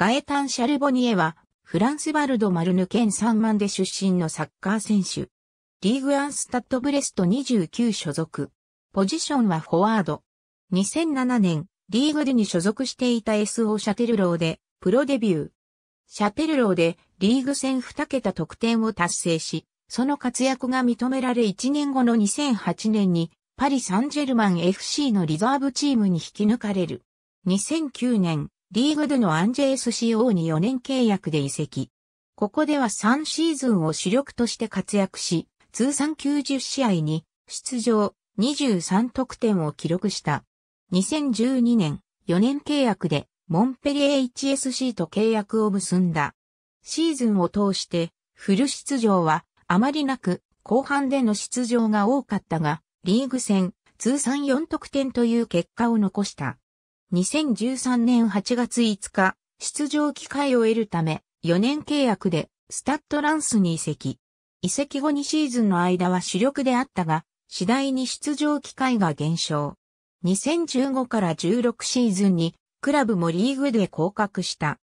ガエタン・シャルボニエは、フランスバルド・マルヌ県サンマンで出身のサッカー選手。リーグアンスタッドブレスト29所属。ポジションはフォワード。2007年、リーグでに所属していた SO シャテルローで、プロデビュー。シャテルローで、リーグ戦2桁得点を達成し、その活躍が認められ1年後の2008年に、パリ・サンジェルマン FC のリザーブチームに引き抜かれる。2009年、リーグでのアンジェ SCO に4年契約で移籍。ここでは3シーズンを主力として活躍し、通算90試合に出場23得点を記録した。2012年4年契約でモンペリエ HSC と契約を結んだ。シーズンを通してフル出場はあまりなく後半での出場が多かったが、リーグ戦通算4得点という結果を残した。2013年8月5日、出場機会を得るため、4年契約で、スタッドランスに移籍。移籍後2シーズンの間は主力であったが、次第に出場機会が減少。2015から16シーズンに、クラブもリーグで降格した。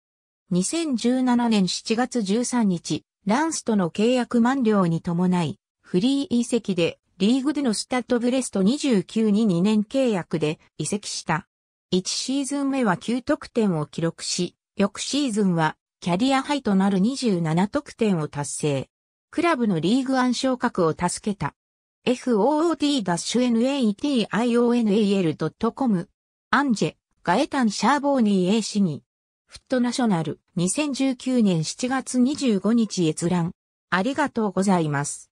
2017年7月13日、ランスとの契約満了に伴い、フリー移籍で、リーグでのスタッドブレスト29に2年契約で移籍した。1シーズン目は9得点を記録し、翌シーズンはキャリアハイとなる27得点を達成。クラブのリーグ暗昇格を助けた。f o o t n a e t i o n a l c o m アンジェ、ガエタン・シャーボーニー A 市議。フットナショナル2019年7月25日閲覧。ありがとうございます。